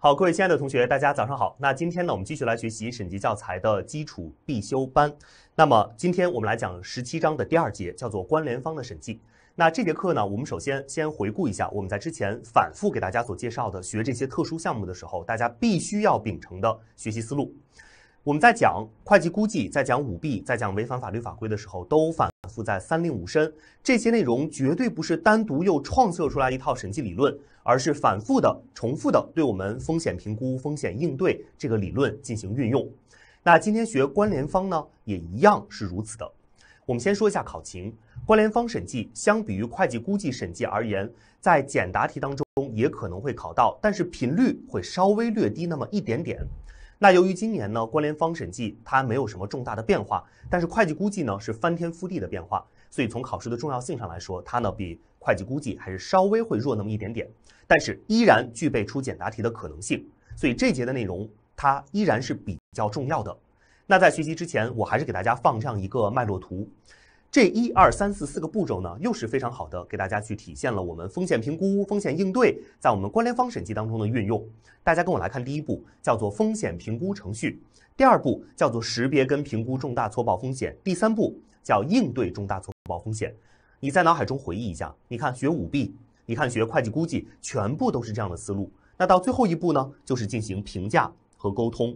好，各位亲爱的同学，大家早上好。那今天呢，我们继续来学习审计教材的基础必修班。那么，今天我们来讲十七章的第二节，叫做关联方的审计。那这节课呢，我们首先先回顾一下我们在之前反复给大家所介绍的学这些特殊项目的时候，大家必须要秉承的学习思路。我们在讲会计估计，在讲舞弊，在讲违反法律法规的时候，都反。附在三令五申，这些内容绝对不是单独又创设出来一套审计理论，而是反复的、重复的对我们风险评估、风险应对这个理论进行运用。那今天学关联方呢，也一样是如此的。我们先说一下考情，关联方审计相比于会计估计审计而言，在简答题当中也可能会考到，但是频率会稍微略低那么一点点。那由于今年呢关联方审计它没有什么重大的变化，但是会计估计呢是翻天覆地的变化，所以从考试的重要性上来说，它呢比会计估计还是稍微会弱那么一点点，但是依然具备出简答题的可能性，所以这节的内容它依然是比较重要的。那在学习之前，我还是给大家放这样一个脉络图。这一二三四四个步骤呢，又是非常好的，给大家去体现了我们风险评估、风险应对在我们关联方审计当中的运用。大家跟我来看，第一步叫做风险评估程序，第二步叫做识别跟评估重大错报风险，第三步叫应对重大错报风险。你在脑海中回忆一下，你看学舞弊，你看学会计估计，全部都是这样的思路。那到最后一步呢，就是进行评价和沟通。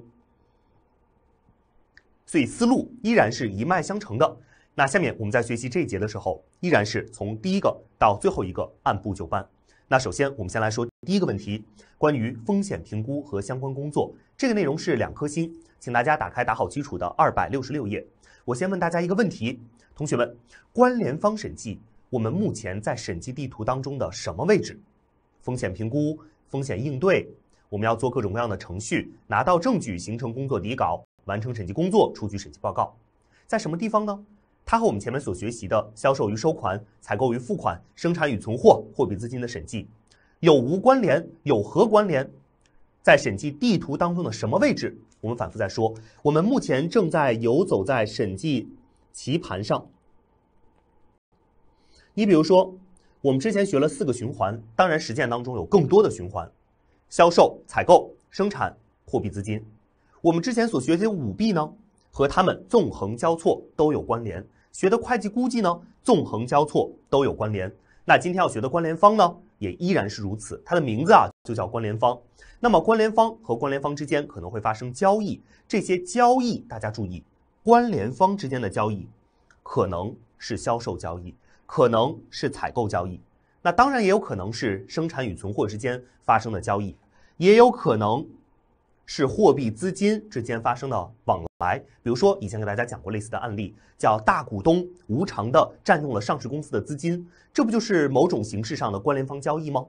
所以思路依然是一脉相承的。那下面我们在学习这一节的时候，依然是从第一个到最后一个按部就班。那首先我们先来说第一个问题，关于风险评估和相关工作，这个内容是两颗星，请大家打开打好基础的二百六十六页。我先问大家一个问题，同学们，关联方审计我们目前在审计地图当中的什么位置？风险评估、风险应对，我们要做各种各样的程序，拿到证据，形成工作底稿，完成审计工作，出具审计报告，在什么地方呢？它和我们前面所学习的销售与收款、采购与付款、生产与存货、货币资金的审计有无关联？有何关联？在审计地图当中的什么位置？我们反复在说，我们目前正在游走在审计棋盘上。你比如说，我们之前学了四个循环，当然实践当中有更多的循环：销售、采购、生产、货币资金。我们之前所学习些舞弊呢，和它们纵横交错都有关联。学的会计估计呢，纵横交错都有关联。那今天要学的关联方呢，也依然是如此。它的名字啊，就叫关联方。那么关联方和关联方之间可能会发生交易，这些交易大家注意，关联方之间的交易，可能是销售交易，可能是采购交易，那当然也有可能是生产与存货之间发生的交易，也有可能。是货币资金之间发生的往来，比如说以前给大家讲过类似的案例，叫大股东无偿的占用了上市公司的资金，这不就是某种形式上的关联方交易吗？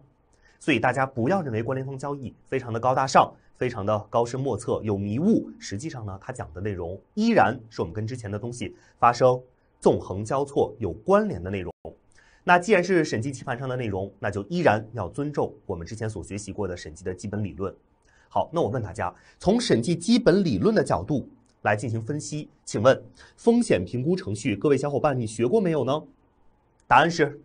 所以大家不要认为关联方交易非常的高大上，非常的高深莫测，有迷雾。实际上呢，它讲的内容依然是我们跟之前的东西发生纵横交错有关联的内容。那既然是审计棋盘上的内容，那就依然要尊重我们之前所学习过的审计的基本理论。好，那我问大家，从审计基本理论的角度来进行分析，请问风险评估程序，各位小伙伴你学过没有呢？答案是，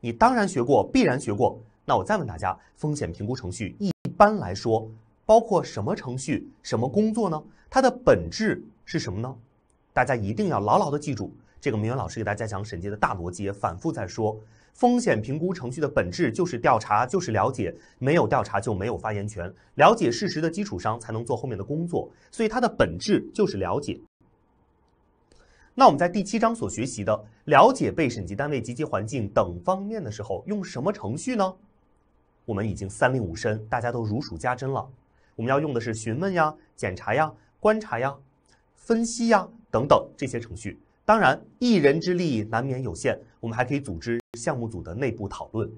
你当然学过，必然学过。那我再问大家，风险评估程序一般来说包括什么程序、什么工作呢？它的本质是什么呢？大家一定要牢牢的记住。这个明远老师给大家讲审计的大逻辑，反复在说，风险评估程序的本质就是调查，就是了解，没有调查就没有发言权，了解事实的基础上才能做后面的工作，所以它的本质就是了解。那我们在第七章所学习的了解被审计单位及其环境等方面的时候，用什么程序呢？我们已经三令五申，大家都如数家珍了。我们要用的是询问呀、检查呀、观察呀、分析呀等等这些程序。当然，一人之力难免有限，我们还可以组织项目组的内部讨论。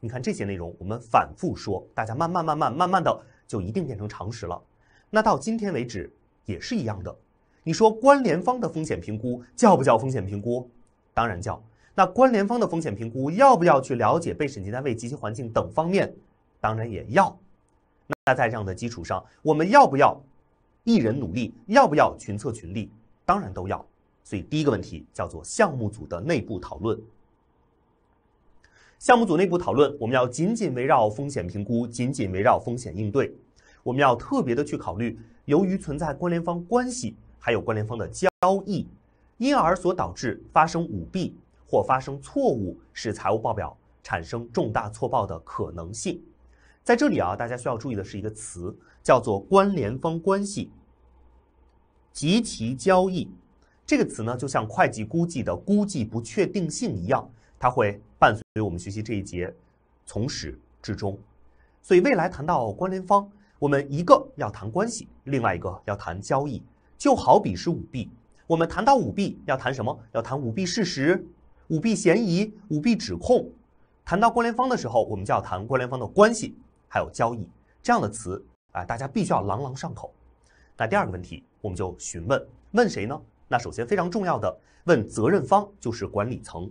你看这些内容，我们反复说，大家慢慢、慢慢、慢慢的，就一定变成常识了。那到今天为止也是一样的。你说关联方的风险评估叫不叫风险评估？当然叫。那关联方的风险评估要不要去了解被审计单位及其环境等方面？当然也要。那在这样的基础上，我们要不要一人努力？要不要群策群力？当然都要。所以第一个问题叫做项目组的内部讨论。项目组内部讨论，我们要紧紧围绕风险评估，紧紧围绕风险应对。我们要特别的去考虑，由于存在关联方关系，还有关联方的交易，因而所导致发生舞弊或发生错误，使财务报表产生重大错报的可能性。在这里啊，大家需要注意的是一个词，叫做关联方关系及其交易。这个词呢，就像会计估计的估计不确定性一样，它会伴随我们学习这一节从始至终。所以未来谈到关联方，我们一个要谈关系，另外一个要谈交易，就好比是舞弊。我们谈到舞弊要谈什么？要谈舞弊事实、舞弊嫌疑、舞弊指控。谈到关联方的时候，我们就要谈关联方的关系，还有交易这样的词啊，大家必须要朗朗上口。那第二个问题，我们就询问问谁呢？那首先非常重要的问责任方就是管理层。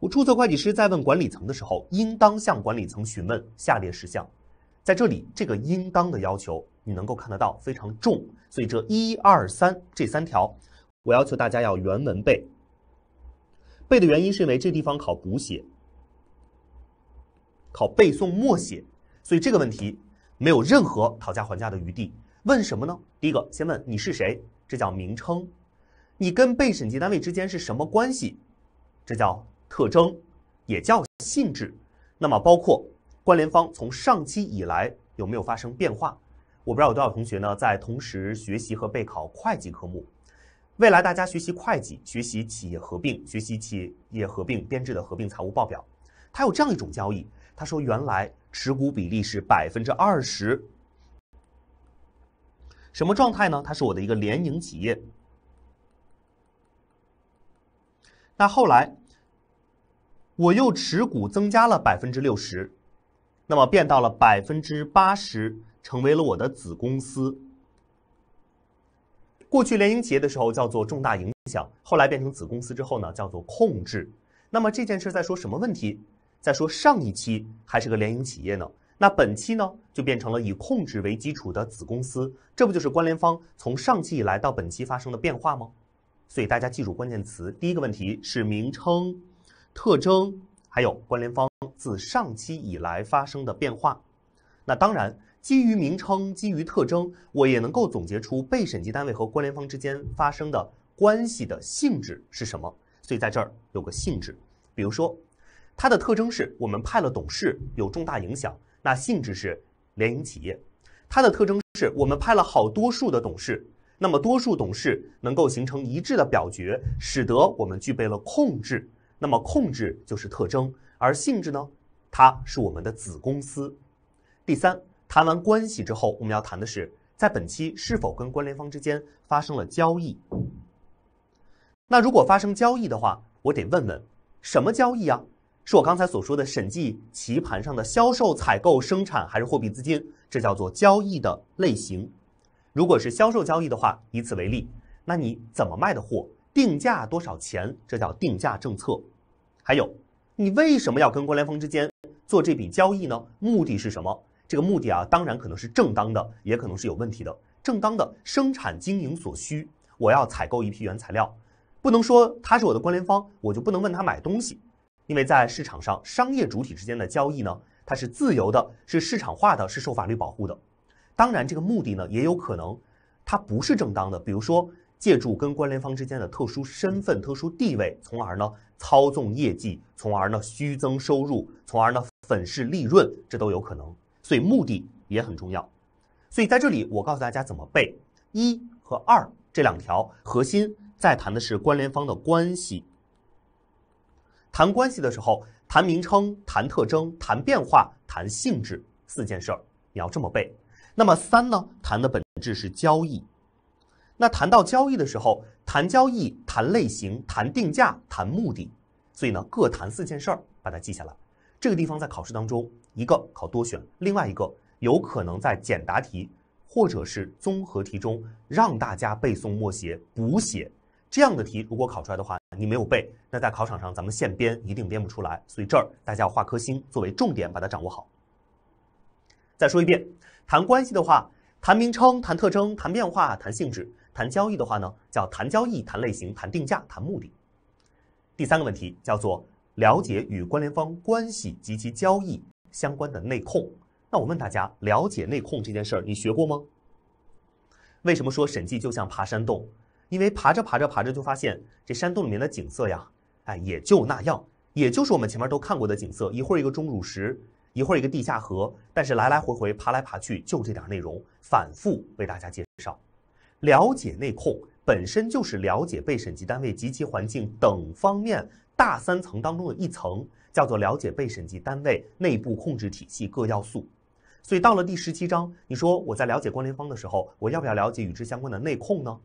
我注册会计师在问管理层的时候，应当向管理层询问下列事项。在这里，这个“应当”的要求你能够看得到非常重，所以这一二三这三条，我要求大家要原文背。背的原因是因为这地方考补写，考背诵默写，所以这个问题没有任何讨价还价的余地。问什么呢？第一个先问你是谁，这叫名称。你跟被审计单位之间是什么关系？这叫特征，也叫性质。那么包括关联方从上期以来有没有发生变化？我不知道有多少同学呢在同时学习和备考会计科目。未来大家学习会计，学习企业合并，学习企业合并编制的合并财务报表，它有这样一种交易。他说原来持股比例是百分之二十，什么状态呢？它是我的一个联营企业。那后来，我又持股增加了百分之六十，那么变到了百分之八十，成为了我的子公司。过去联营企业的时候叫做重大影响，后来变成子公司之后呢，叫做控制。那么这件事在说什么问题？在说上一期还是个联营企业呢？那本期呢，就变成了以控制为基础的子公司。这不就是关联方从上期以来到本期发生的变化吗？所以大家记住关键词。第一个问题是名称、特征，还有关联方自上期以来发生的变化。那当然，基于名称、基于特征，我也能够总结出被审计单位和关联方之间发生的关系的性质是什么。所以在这儿有个性质，比如说，它的特征是我们派了董事，有重大影响，那性质是联营企业。它的特征是我们派了好多数的董事。那么多数董事能够形成一致的表决，使得我们具备了控制。那么控制就是特征，而性质呢，它是我们的子公司。第三，谈完关系之后，我们要谈的是在本期是否跟关联方之间发生了交易。那如果发生交易的话，我得问问什么交易啊？是我刚才所说的审计棋盘上的销售、采购、生产还是货币资金？这叫做交易的类型。如果是销售交易的话，以此为例，那你怎么卖的货？定价多少钱？这叫定价政策。还有，你为什么要跟关联方之间做这笔交易呢？目的是什么？这个目的啊，当然可能是正当的，也可能是有问题的。正当的生产经营所需，我要采购一批原材料，不能说他是我的关联方，我就不能问他买东西。因为在市场上，商业主体之间的交易呢，它是自由的，是市场化的，是受法律保护的。当然，这个目的呢也有可能，它不是正当的。比如说，借助跟关联方之间的特殊身份、特殊地位，从而呢操纵业绩，从而呢虚增收入，从而呢粉饰利润，这都有可能。所以目的也很重要。所以在这里，我告诉大家怎么背一和二这两条，核心在谈的是关联方的关系。谈关系的时候，谈名称，谈特征，谈变化，谈性质，四件事儿，你要这么背。那么三呢，谈的本质是交易。那谈到交易的时候，谈交易，谈类型，谈定价，谈目的。所以呢，各谈四件事儿，把它记下来。这个地方在考试当中，一个考多选，另外一个有可能在简答题或者是综合题中让大家背诵、默写、补写这样的题。如果考出来的话，你没有背，那在考场上咱们现编一定编不出来。所以这儿大家要画颗星作为重点，把它掌握好。再说一遍。谈关系的话，谈名称，谈特征，谈变化，谈性质；谈交易的话呢，叫谈交易，谈类型，谈定价，谈目的。第三个问题叫做了解与关联方关系及其交易相关的内控。那我问大家，了解内控这件事儿你学过吗？为什么说审计就像爬山洞？因为爬着爬着爬着就发现这山洞里面的景色呀，哎，也就那样，也就是我们前面都看过的景色，一会儿一个钟乳石。一会儿一个地下河，但是来来回回爬来爬去，就这点内容反复为大家介绍。了解内控本身就是了解被审计单位及其环境等方面大三层当中的一层，叫做了解被审计单位内部控制体系各要素。所以到了第十七章，你说我在了解关联方的时候，我要不要了解与之相关的内控呢？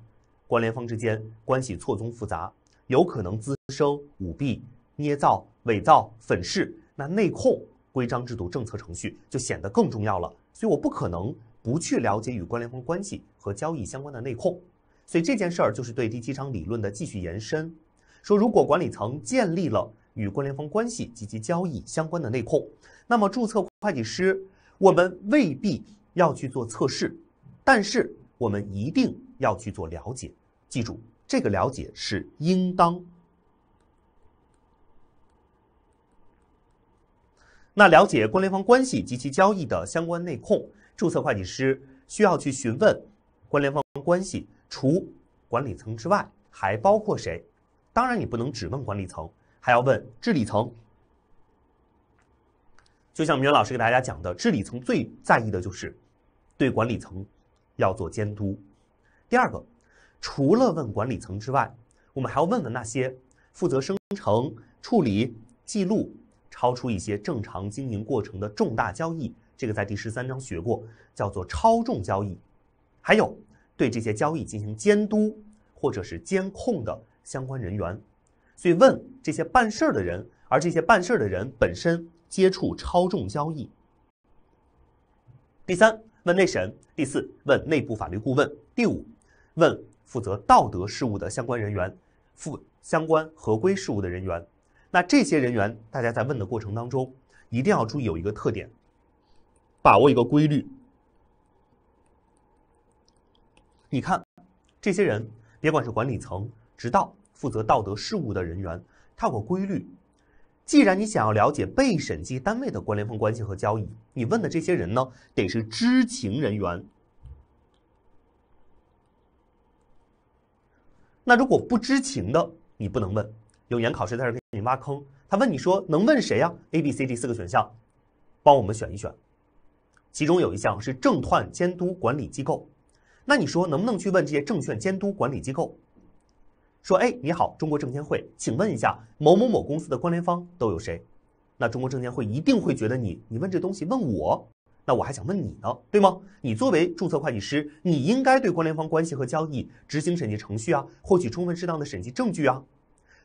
关联方之间关系错综复杂，有可能滋生舞弊、捏造、伪造、粉饰，那内控。规章制度、政策、程序就显得更重要了，所以我不可能不去了解与关联方关系和交易相关的内控，所以这件事儿就是对第七章理论的继续延伸。说如果管理层建立了与关联方关系及其交易相关的内控，那么注册会计师我们未必要去做测试，但是我们一定要去做了解。记住，这个了解是应当。那了解关联方关系及其交易的相关内控，注册会计师需要去询问关联方关系，除管理层之外，还包括谁？当然，你不能只问管理层，还要问治理层。就像明老师给大家讲的，治理层最在意的就是对管理层要做监督。第二个，除了问管理层之外，我们还要问问那些负责生成、处理、记录。超出一些正常经营过程的重大交易，这个在第十三章学过，叫做超重交易。还有对这些交易进行监督或者是监控的相关人员，所以问这些办事儿的人，而这些办事儿的人本身接触超重交易。第三问内审，第四问内部法律顾问，第五问负责道德事务的相关人员，负相关合规事务的人员。那这些人员，大家在问的过程当中，一定要注意有一个特点，把握一个规律。你看，这些人，别管是管理层、直到负责道德事务的人员，他有个规律。既然你想要了解被审计单位的关联方关系和交易，你问的这些人呢，得是知情人员。那如果不知情的，你不能问。有年考试在这给你挖坑，他问你说能问谁啊？A、B、C 这四个选项，帮我们选一选。其中有一项是证券监督管理机构，那你说能不能去问这些证券监督管理机构？说，哎，你好，中国证监会，请问一下某某某公司的关联方都有谁？那中国证监会一定会觉得你，你问这东西问我，那我还想问你呢，对吗？你作为注册会计师，你应该对关联方关系和交易执行审计程序啊，获取充分适当的审计证据啊。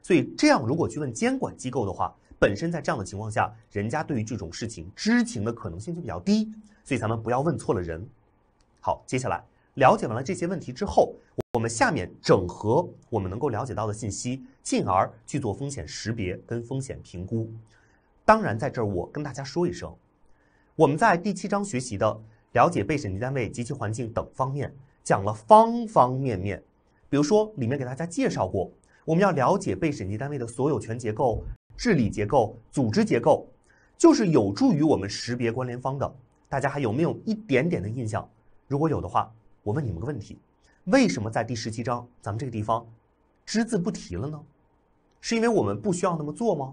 所以这样，如果去问监管机构的话，本身在这样的情况下，人家对于这种事情知情的可能性就比较低。所以咱们不要问错了人。好，接下来了解完了这些问题之后，我们下面整合我们能够了解到的信息，进而去做风险识别跟风险评估。当然，在这儿我跟大家说一声，我们在第七章学习的了解被审计单位及其环境等方面，讲了方方面面。比如说，里面给大家介绍过。我们要了解被审计单位的所有权结构、治理结构、组织结构，就是有助于我们识别关联方的。大家还有没有一点点的印象？如果有的话，我问你们个问题：为什么在第十七章咱们这个地方只字不提了呢？是因为我们不需要那么做吗？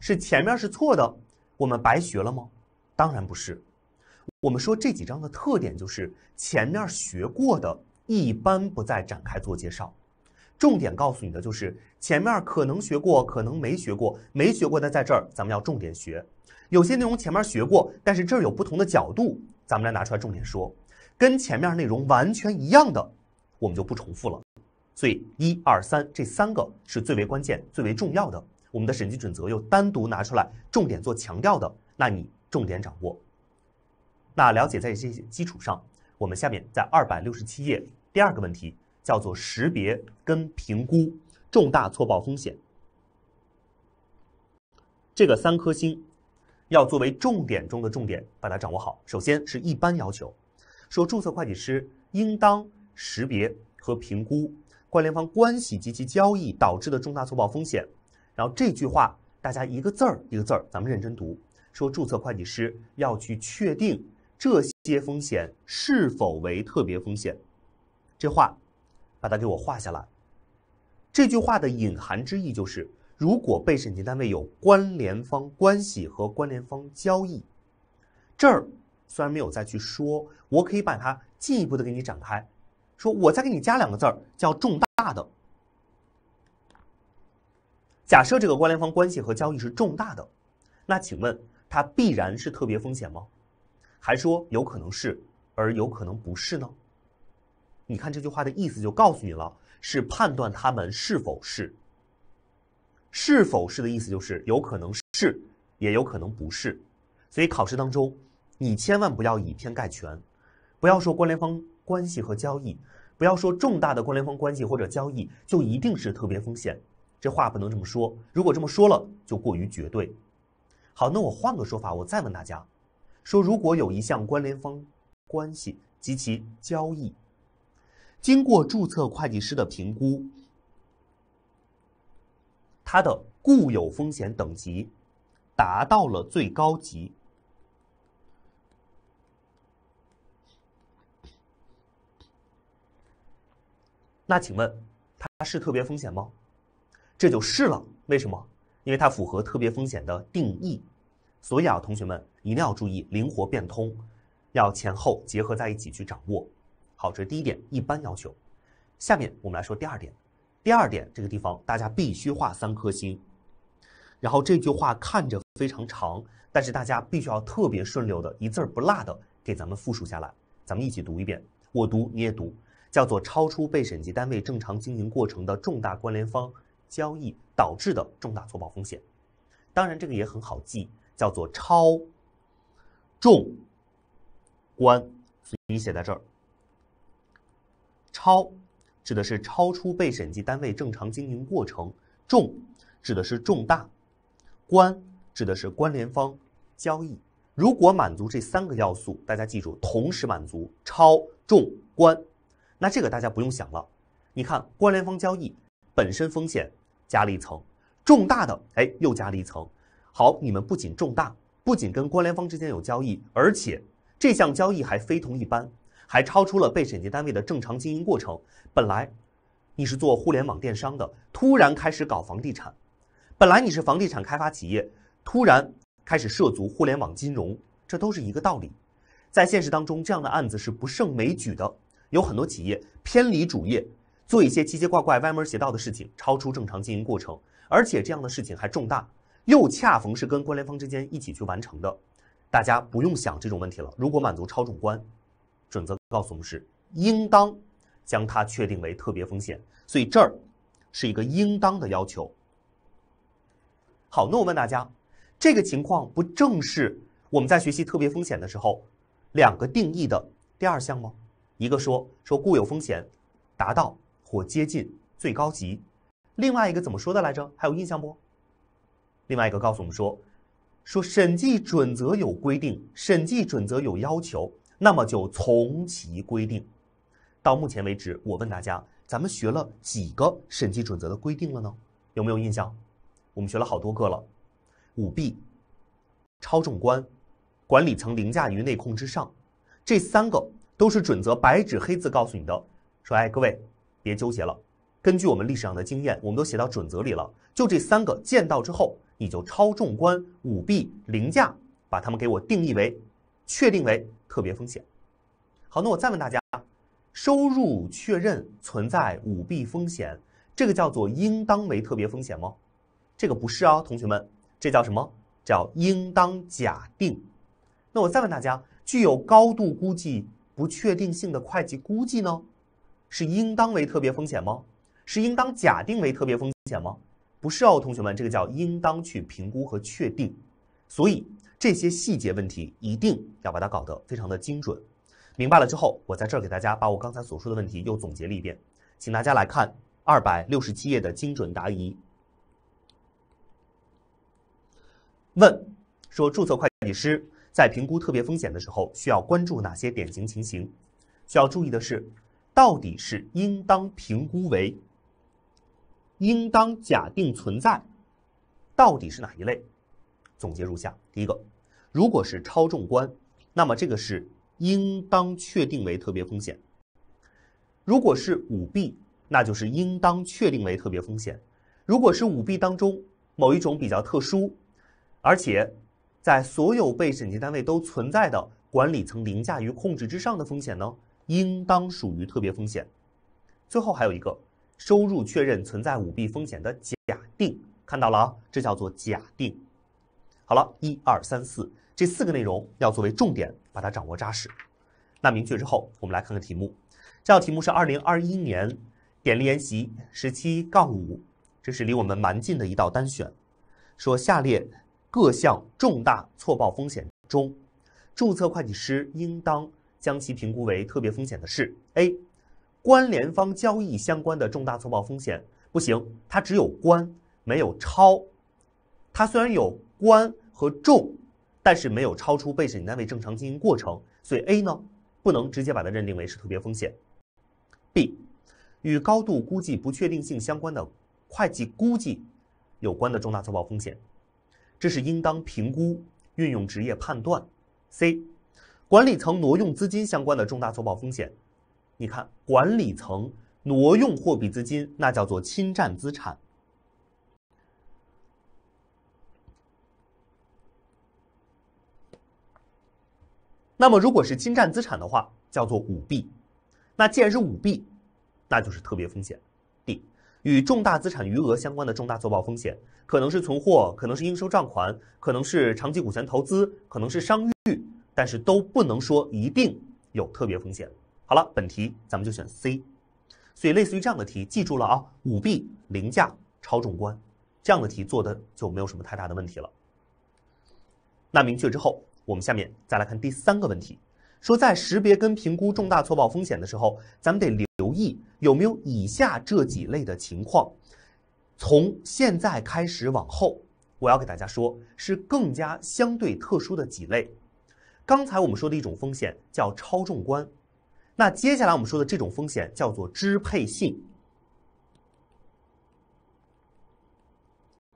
是前面是错的，我们白学了吗？当然不是。我们说这几章的特点就是前面学过的一般不再展开做介绍。重点告诉你的就是前面可能学过，可能没学过，没学过的在这儿咱们要重点学。有些内容前面学过，但是这儿有不同的角度，咱们来拿出来重点说。跟前面内容完全一样的，我们就不重复了。所以一二三这三个是最为关键、最为重要的。我们的审计准则又单独拿出来重点做强调的，那你重点掌握。那了解在这些基础上，我们下面在二百六十七页第二个问题。叫做识别跟评估重大错报风险，这个三颗星要作为重点中的重点，把它掌握好。首先是一般要求，说注册会计师应当识别和评估关联方关系及其交易导致的重大错报风险。然后这句话，大家一个字儿一个字儿，咱们认真读。说注册会计师要去确定这些风险是否为特别风险，这话。把它给我画下来。这句话的隐含之意就是，如果被审计单位有关联方关系和关联方交易，这儿虽然没有再去说，我可以把它进一步的给你展开。说我再给你加两个字儿，叫重大的。假设这个关联方关系和交易是重大的，那请问它必然是特别风险吗？还说有可能是，而有可能不是呢？你看这句话的意思就告诉你了，是判断他们是否是，是否是的意思就是有可能是，也有可能不是。所以考试当中，你千万不要以偏概全，不要说关联方关系和交易，不要说重大的关联方关系或者交易就一定是特别风险，这话不能这么说。如果这么说了，就过于绝对。好，那我换个说法，我再问大家，说如果有一项关联方关系及其交易。经过注册会计师的评估，它的固有风险等级达到了最高级。那请问它是特别风险吗？这就是了。为什么？因为它符合特别风险的定义。所以啊，同学们一定要注意灵活变通，要前后结合在一起去掌握。好，这是第一点，一般要求。下面我们来说第二点。第二点，这个地方大家必须画三颗星。然后这句话看着非常长，但是大家必须要特别顺溜的，一字儿不落的给咱们复述下来。咱们一起读一遍，我读你也读，叫做超出被审计单位正常经营过程的重大关联方交易导致的重大错报风险。当然，这个也很好记，叫做超重关。你写在这儿。超指的是超出被审计单位正常经营过程，重指的是重大，关指的是关联方交易。如果满足这三个要素，大家记住，同时满足超、重、关，那这个大家不用想了。你看，关联方交易本身风险加了一层，重大的哎又加了一层。好，你们不仅重大，不仅跟关联方之间有交易，而且这项交易还非同一般。还超出了被审计单位的正常经营过程。本来你是做互联网电商的，突然开始搞房地产；本来你是房地产开发企业，突然开始涉足互联网金融，这都是一个道理。在现实当中，这样的案子是不胜枚举的。有很多企业偏离主业，做一些奇奇怪怪、歪门邪道的事情，超出正常经营过程，而且这样的事情还重大，又恰逢是跟关联方之间一起去完成的。大家不用想这种问题了。如果满足超重关。准则告诉我们是应当将它确定为特别风险，所以这儿是一个应当的要求。好，那我问大家，这个情况不正是我们在学习特别风险的时候两个定义的第二项吗？一个说说固有风险达到或接近最高级，另外一个怎么说的来着？还有印象不？另外一个告诉我们说说审计准则有规定，审计准则有要求。那么就从其规定，到目前为止，我问大家，咱们学了几个审计准则的规定了呢？有没有印象？我们学了好多个了，舞弊、超重关、管理层凌驾于内控之上，这三个都是准则白纸黑字告诉你的。说，哎，各位别纠结了，根据我们历史上的经验，我们都写到准则里了，就这三个见到之后，你就超重关、舞弊、凌驾，把它们给我定义为、确定为。特别风险。好，那我再问大家，收入确认存在舞弊风险，这个叫做应当为特别风险吗？这个不是啊，同学们，这叫什么？叫应当假定。那我再问大家，具有高度估计不确定性的会计估计呢，是应当为特别风险吗？是应当假定为特别风险吗？不是哦，同学们，这个叫应当去评估和确定。所以。这些细节问题一定要把它搞得非常的精准。明白了之后，我在这儿给大家把我刚才所说的问题又总结了一遍，请大家来看二百六十七页的精准答疑。问说，注册会计师在评估特别风险的时候，需要关注哪些典型情形？需要注意的是，到底是应当评估为应当假定存在，到底是哪一类？总结如下：第一个。如果是超重关，那么这个是应当确定为特别风险；如果是舞弊，那就是应当确定为特别风险；如果是舞弊当中某一种比较特殊，而且在所有被审计单位都存在的管理层凌驾于控制之上的风险呢，应当属于特别风险。最后还有一个收入确认存在舞弊风险的假定，看到了啊，这叫做假定。好了，一二三四。这四个内容要作为重点，把它掌握扎实。那明确之后，我们来看看题目。这道题目是二零二一年典例研习十七杠五，这是离我们蛮近的一道单选。说下列各项重大错报风险中，注册会计师应当将其评估为特别风险的是：A. 关联方交易相关的重大错报风险。不行，它只有关，没有超。它虽然有关和重。但是没有超出被审计单位正常经营过程，所以 A 呢不能直接把它认定为是特别风险。B 与高度估计不确定性相关的会计估计有关的重大错报风险，这是应当评估、运用职业判断。C 管理层挪用资金相关的重大错报风险，你看管理层挪用货币资金，那叫做侵占资产。那么，如果是侵占资产的话，叫做舞弊。那既然是舞弊，那就是特别风险。D 与重大资产余额相关的重大错报风险，可能是存货，可能是应收账款，可能是长期股权投资，可能是商誉，但是都不能说一定有特别风险。好了，本题咱们就选 C。所以，类似于这样的题，记住了啊，舞弊、凌驾、超重关，这样的题做的就没有什么太大的问题了。那明确之后。我们下面再来看第三个问题，说在识别跟评估重大错报风险的时候，咱们得留意有没有以下这几类的情况。从现在开始往后，我要给大家说，是更加相对特殊的几类。刚才我们说的一种风险叫超重观，那接下来我们说的这种风险叫做支配性。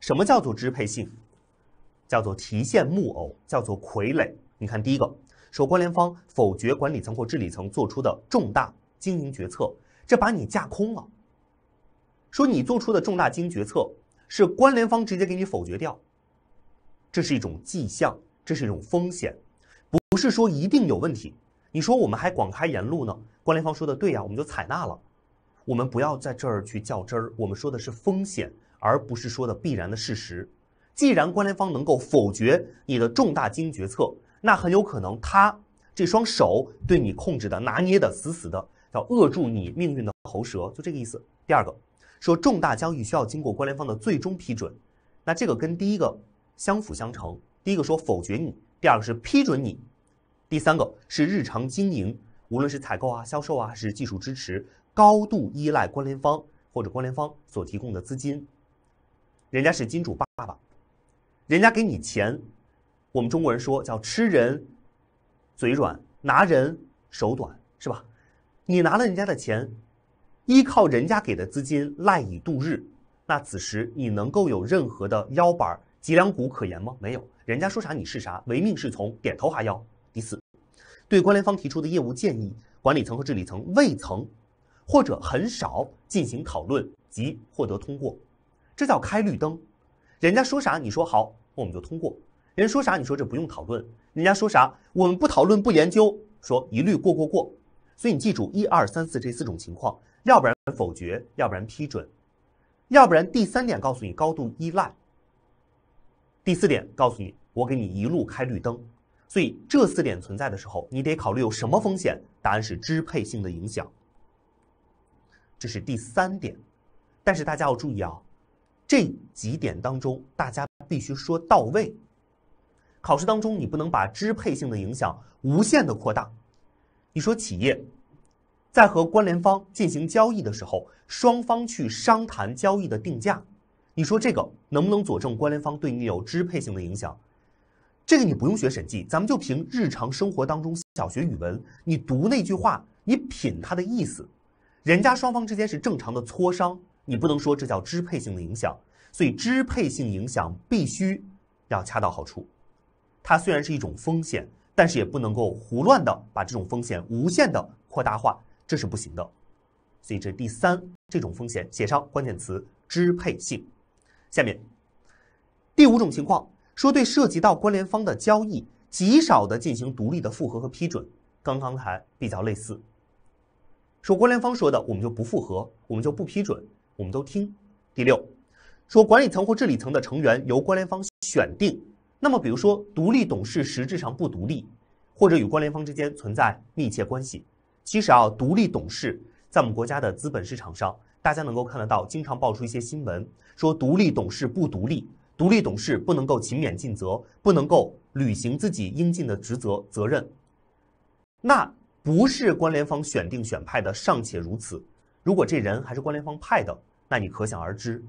什么叫做支配性？叫做提线木偶，叫做傀儡。你看第一个，说关联方否决管理层或治理层做出的重大经营决策，这把你架空了。说你做出的重大经营决策是关联方直接给你否决掉，这是一种迹象，这是一种风险，不是说一定有问题。你说我们还广开言路呢，关联方说的对呀，我们就采纳了。我们不要在这儿去较真儿，我们说的是风险，而不是说的必然的事实。既然关联方能够否决你的重大经营决策，那很有可能他这双手对你控制的拿捏的死死的，叫扼住你命运的喉舌，就这个意思。第二个说重大交易需要经过关联方的最终批准，那这个跟第一个相辅相成。第一个说否决你，第二个是批准你，第三个是日常经营，无论是采购啊、销售啊还是技术支持，高度依赖关联方或者关联方所提供的资金，人家是金主爸。人家给你钱，我们中国人说叫吃人嘴软，拿人手短，是吧？你拿了人家的钱，依靠人家给的资金赖以度日，那此时你能够有任何的腰板、脊梁骨可言吗？没有，人家说啥你是啥，唯命是从，点头哈腰。第四，对关联方提出的业务建议，管理层和治理层未曾或者很少进行讨论及获得通过，这叫开绿灯。人家说啥你说好，我们就通过；人家说啥你说这不用讨论；人家说啥我们不讨论不研究，说一律过过过。所以你记住一二三四这四种情况，要不然否决，要不然批准，要不然第三点告诉你高度依赖，第四点告诉你我给你一路开绿灯。所以这四点存在的时候，你得考虑有什么风险？答案是支配性的影响。这是第三点，但是大家要注意啊。这几点当中，大家必须说到位。考试当中，你不能把支配性的影响无限的扩大。你说企业在和关联方进行交易的时候，双方去商谈交易的定价，你说这个能不能佐证关联方对你有支配性的影响？这个你不用学审计，咱们就凭日常生活当中小学语文，你读那句话，你品它的意思，人家双方之间是正常的磋商。你不能说这叫支配性的影响，所以支配性影响必须要恰到好处。它虽然是一种风险，但是也不能够胡乱的把这种风险无限的扩大化，这是不行的。所以这第三这种风险写上关键词支配性。下面第五种情况说对涉及到关联方的交易极少的进行独立的复核和批准，刚刚才比较类似，说关联方说的我们就不复核，我们就不批准。我们都听。第六，说管理层或治理层的成员由关联方选定。那么，比如说，独立董事实质上不独立，或者与关联方之间存在密切关系。其实啊，独立董事在我们国家的资本市场上，大家能够看得到，经常爆出一些新闻，说独立董事不独立，独立董事不能够勤勉尽责，不能够履行自己应尽的职责责任。那不是关联方选定选派的，尚且如此。如果这人还是关联方派的，那你可想而知。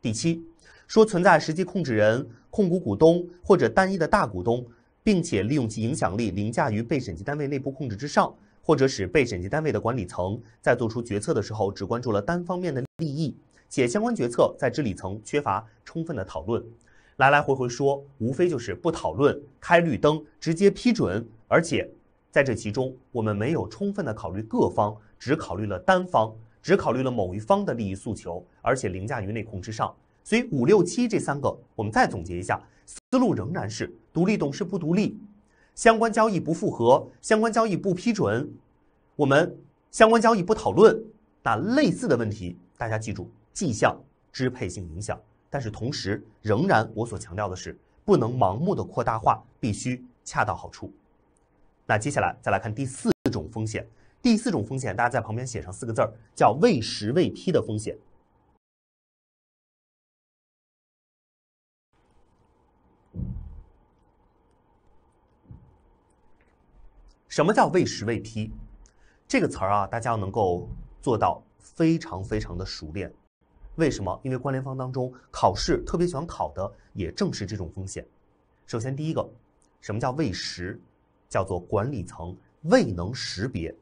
第七，说存在实际控制人、控股股东或者单一的大股东，并且利用其影响力凌驾于被审计单位内部控制之上，或者使被审计单位的管理层在做出决策的时候只关注了单方面的利益，且相关决策在治理层缺乏充分的讨论。来来回回说，无非就是不讨论、开绿灯、直接批准，而且在这其中，我们没有充分的考虑各方，只考虑了单方。只考虑了某一方的利益诉求，而且凌驾于内控之上。所以五六七这三个，我们再总结一下，思路仍然是独立董事不独立，相关交易不复核，相关交易不批准，我们相关交易不讨论。那类似的问题，大家记住，迹象支配性影响。但是同时，仍然我所强调的是，不能盲目的扩大化，必须恰到好处。那接下来再来看第四种风险。第四种风险，大家在旁边写上四个字儿，叫“未实未批”的风险。什么叫“未实未批”？这个词儿啊，大家要能够做到非常非常的熟练。为什么？因为关联方当中考试特别喜欢考的也正是这种风险。首先，第一个，什么叫“未实”？叫做管理层未能识别。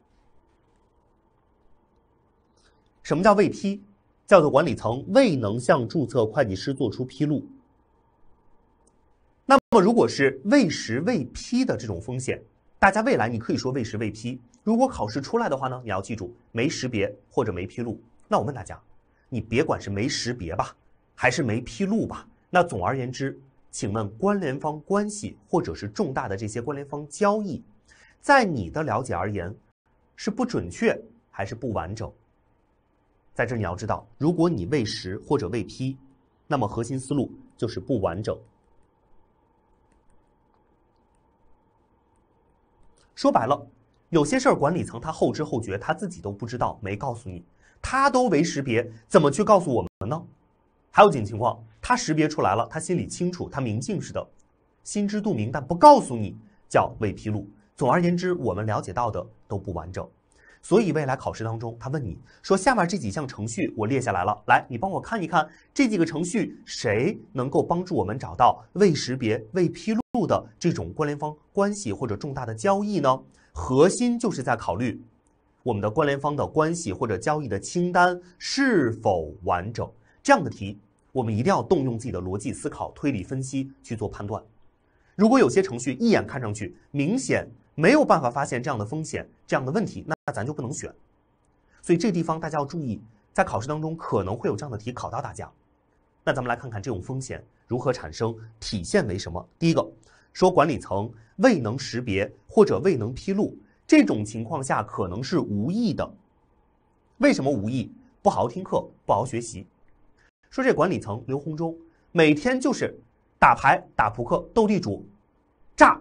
什么叫未批？叫做管理层未能向注册会计师做出披露。那么，如果是未实未批的这种风险，大家未来你可以说未实未批。如果考试出来的话呢，你要记住没识别或者没披露。那我问大家，你别管是没识别吧，还是没披露吧。那总而言之，请问关联方关系或者是重大的这些关联方交易，在你的了解而言，是不准确还是不完整？在这你要知道，如果你未实或者未批，那么核心思路就是不完整。说白了，有些事儿管理层他后知后觉，他自己都不知道，没告诉你，他都未识别，怎么去告诉我们呢？还有种情况，他识别出来了，他心里清楚，他明镜似的，心知肚明，但不告诉你，叫未披露。总而言之，我们了解到的都不完整。所以未来考试当中，他问你说：“下面这几项程序我列下来了，来你帮我看一看，这几个程序谁能够帮助我们找到未识别、未披露的这种关联方关系或者重大的交易呢？”核心就是在考虑我们的关联方的关系或者交易的清单是否完整。这样的题，我们一定要动用自己的逻辑思考、推理分析去做判断。如果有些程序一眼看上去明显，没有办法发现这样的风险、这样的问题，那咱就不能选。所以这地方大家要注意，在考试当中可能会有这样的题考到大家。那咱们来看看这种风险如何产生，体现为什么？第一个说管理层未能识别或者未能披露，这种情况下可能是无意的。为什么无意？不好好听课，不好好学习。说这管理层刘洪忠每天就是打牌、打扑克、斗地主、诈。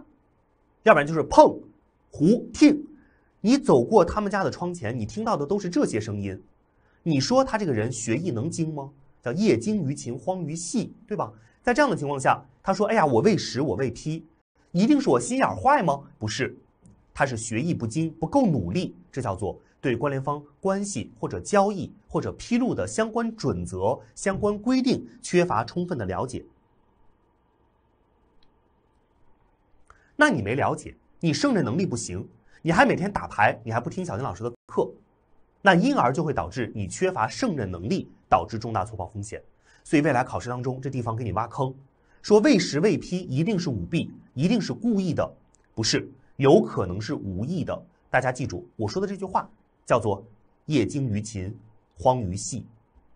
要不然就是碰、胡、听，你走过他们家的窗前，你听到的都是这些声音。你说他这个人学艺能精吗？叫业精于勤荒于嬉，对吧？在这样的情况下，他说：“哎呀，我未实，我未批，一定是我心眼坏吗？”不是，他是学艺不精，不够努力。这叫做对关联方关系或者交易或者披露的相关准则、相关规定缺乏充分的了解。那你没了解，你胜任能力不行，你还每天打牌，你还不听小金老师的课，那因而就会导致你缺乏胜任能力，导致重大错报风险。所以未来考试当中，这地方给你挖坑，说未实未批一定是舞弊，一定是故意的，不是有可能是无意的。大家记住我说的这句话，叫做业精于勤，荒于嬉；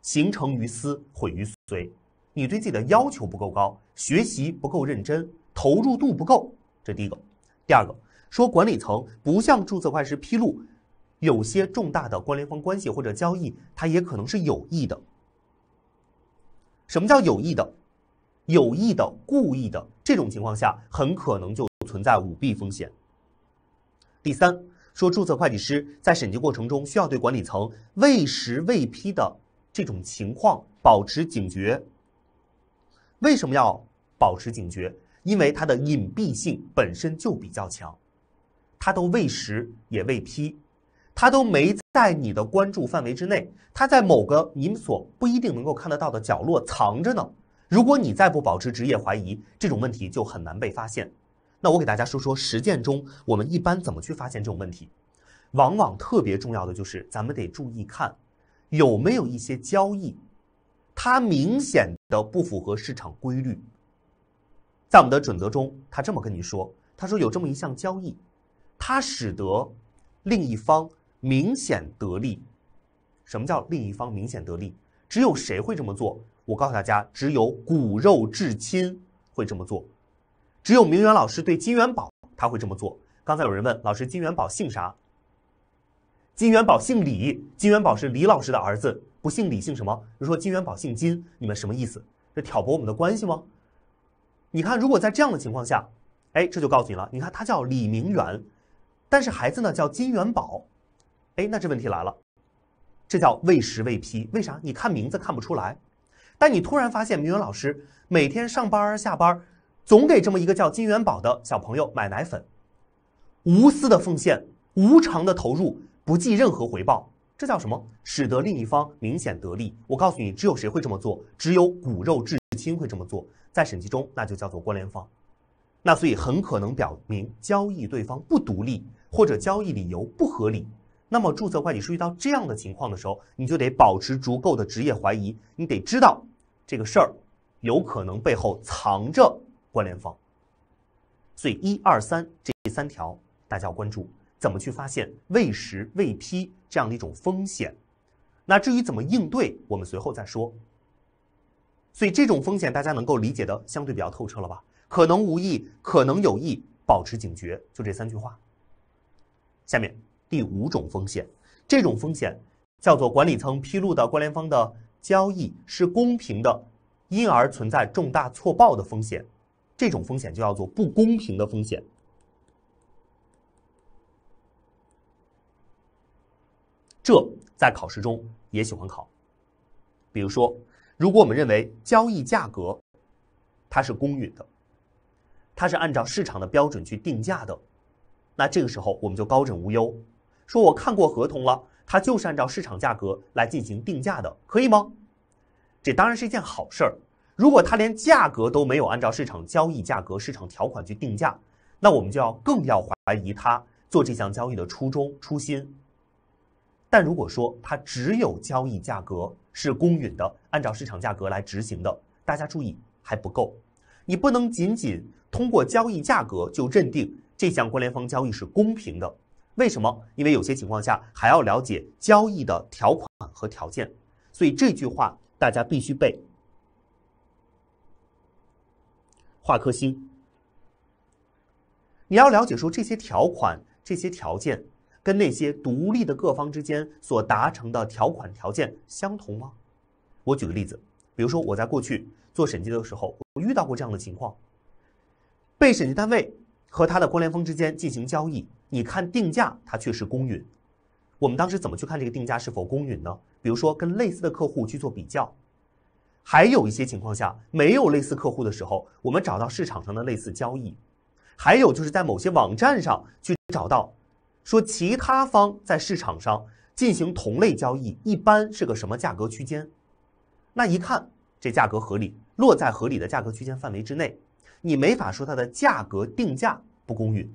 行成于思，毁于随。你对自己的要求不够高，学习不够认真，投入度不够。这第一个，第二个说管理层不向注册会计师披露有些重大的关联方关系或者交易，它也可能是有意的。什么叫有意的？有意的、故意的，这种情况下很可能就存在舞弊风险。第三，说注册会计师在审计过程中需要对管理层未实未批的这种情况保持警觉。为什么要保持警觉？因为它的隐蔽性本身就比较强，它都未实也未批，它都没在你的关注范围之内，它在某个您所不一定能够看得到的角落藏着呢。如果你再不保持职业怀疑，这种问题就很难被发现。那我给大家说说实践中我们一般怎么去发现这种问题，往往特别重要的就是咱们得注意看有没有一些交易，它明显的不符合市场规律。在我们的准则中，他这么跟你说：“他说有这么一项交易，它使得另一方明显得利。什么叫另一方明显得利？只有谁会这么做？我告诉大家，只有骨肉至亲会这么做。只有明远老师对金元宝他会这么做。刚才有人问老师，金元宝姓啥？金元宝姓李，金元宝是李老师的儿子，不姓李，姓什么？比如说金元宝姓金，你们什么意思？这挑拨我们的关系吗？”你看，如果在这样的情况下，哎，这就告诉你了。你看，他叫李明远，但是孩子呢叫金元宝，哎，那这问题来了，这叫未实未批，为啥？你看名字看不出来，但你突然发现明远老师每天上班下班，总给这么一个叫金元宝的小朋友买奶粉，无私的奉献，无偿的投入，不计任何回报，这叫什么？使得另一方明显得利。我告诉你，只有谁会这么做？只有骨肉至。会这么做，在审计中那就叫做关联方，那所以很可能表明交易对方不独立或者交易理由不合理。那么注册会计师遇到这样的情况的时候，你就得保持足够的职业怀疑，你得知道这个事儿有可能背后藏着关联方。所以一二三这三条大家要关注，怎么去发现未实未批这样的一种风险？那至于怎么应对，我们随后再说。所以这种风险大家能够理解的相对比较透彻了吧？可能无意，可能有意，保持警觉，就这三句话。下面第五种风险，这种风险叫做管理层披露的关联方的交易是公平的，因而存在重大错报的风险。这种风险就叫做不公平的风险。这在考试中也喜欢考，比如说。如果我们认为交易价格它是公允的，它是按照市场的标准去定价的，那这个时候我们就高枕无忧，说我看过合同了，它就是按照市场价格来进行定价的，可以吗？这当然是一件好事儿。如果它连价格都没有按照市场交易价格、市场条款去定价，那我们就要更要怀疑他做这项交易的初衷、初心。但如果说他只有交易价格，是公允的，按照市场价格来执行的。大家注意，还不够，你不能仅仅通过交易价格就认定这项关联方交易是公平的。为什么？因为有些情况下还要了解交易的条款和条件。所以这句话大家必须背。画颗星，你要了解说这些条款、这些条件。跟那些独立的各方之间所达成的条款条件相同吗？我举个例子，比如说我在过去做审计的时候，我遇到过这样的情况：被审计单位和他的关联方之间进行交易，你看定价它确实公允。我们当时怎么去看这个定价是否公允呢？比如说跟类似的客户去做比较，还有一些情况下没有类似客户的时候，我们找到市场上的类似交易，还有就是在某些网站上去找到。说其他方在市场上进行同类交易，一般是个什么价格区间？那一看这价格合理，落在合理的价格区间范围之内，你没法说它的价格定价不公允，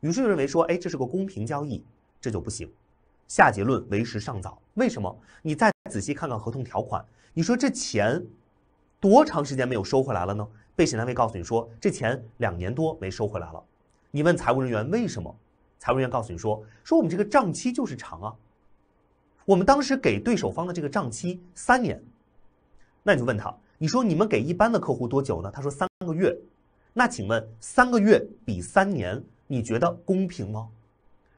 于是就认为说，哎，这是个公平交易，这就不行，下结论为时尚早。为什么？你再仔细看看合同条款，你说这钱多长时间没有收回来了呢？被审单位告诉你说，这钱两年多没收回来了。你问财务人员为什么？财务员告诉你说：“说我们这个账期就是长啊，我们当时给对手方的这个账期三年，那你就问他，你说你们给一般的客户多久呢？他说三个月，那请问三个月比三年你觉得公平吗？